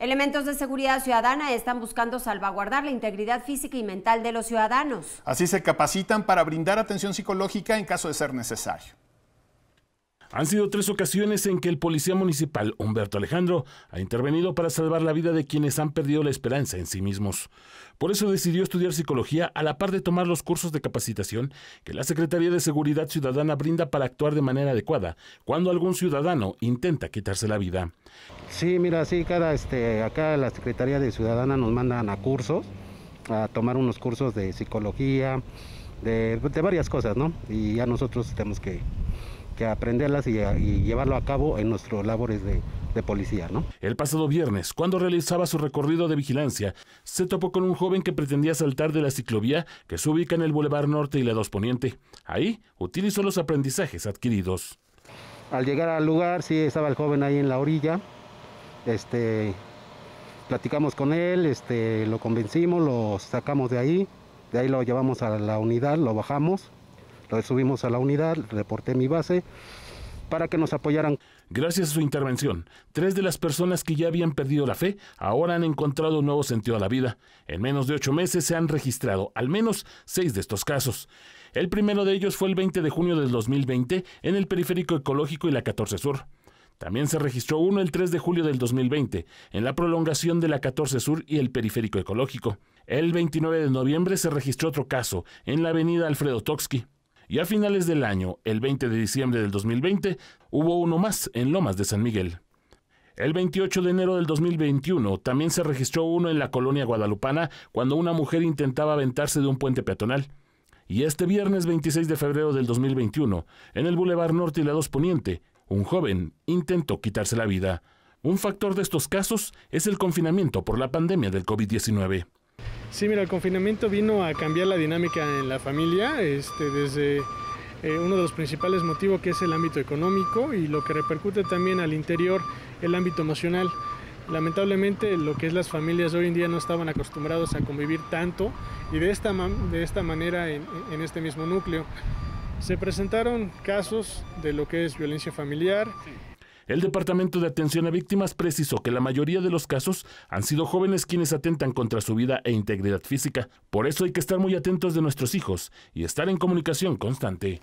Elementos de seguridad ciudadana están buscando salvaguardar la integridad física y mental de los ciudadanos. Así se capacitan para brindar atención psicológica en caso de ser necesario. Han sido tres ocasiones en que el policía municipal Humberto Alejandro ha intervenido para salvar la vida de quienes han perdido la esperanza en sí mismos. Por eso decidió estudiar psicología a la par de tomar los cursos de capacitación que la Secretaría de Seguridad Ciudadana brinda para actuar de manera adecuada cuando algún ciudadano intenta quitarse la vida. Sí, mira, sí, cada este acá la Secretaría de Ciudadana nos mandan a cursos, a tomar unos cursos de psicología, de, de varias cosas, ¿no? Y ya nosotros tenemos que aprenderlas y, llevarlo a cabo en nuestros labores de, policía, El pasado viernes, cuando realizaba su recorrido de vigilancia, se topó con un joven que pretendía saltar de la ciclovía que se ubica en el Boulevard Norte y la dos Poniente. Ahí utilizó los aprendizajes adquiridos. Al llegar al lugar, sí estaba el joven ahí en la orilla. Este, platicamos con él, este, lo convencimos, lo sacamos de ahí, de ahí lo llevamos a la unidad, lo bajamos entonces subimos a la unidad, reporté mi base para que nos apoyaran. Gracias a su intervención, tres de las personas que ya habían perdido la fe ahora han encontrado un nuevo sentido a la vida. En menos de ocho meses se han registrado al menos seis de estos casos. El primero de ellos fue el 20 de junio del 2020 en el periférico ecológico y la 14 Sur. También se registró uno el 3 de julio del 2020, en la prolongación de la 14 Sur y el periférico ecológico. El 29 de noviembre se registró otro caso, en la avenida Alfredo Toksky. Y a finales del año, el 20 de diciembre del 2020, hubo uno más en Lomas de San Miguel. El 28 de enero del 2021 también se registró uno en la colonia guadalupana cuando una mujer intentaba aventarse de un puente peatonal. Y este viernes 26 de febrero del 2021, en el Boulevard Norte y la 2 Poniente, un joven intentó quitarse la vida. Un factor de estos casos es el confinamiento por la pandemia del COVID-19. Sí, mira, el confinamiento vino a cambiar la dinámica en la familia, este, desde eh, uno de los principales motivos que es el ámbito económico y lo que repercute también al interior el ámbito emocional. Lamentablemente lo que es las familias hoy en día no estaban acostumbrados a convivir tanto y de esta, de esta manera en, este mismo núcleo. Se presentaron casos de lo que es violencia familiar. El Departamento de Atención a Víctimas precisó que la mayoría de los casos han sido jóvenes quienes atentan contra su vida e integridad física. Por eso hay que estar muy atentos de nuestros hijos y estar en comunicación constante.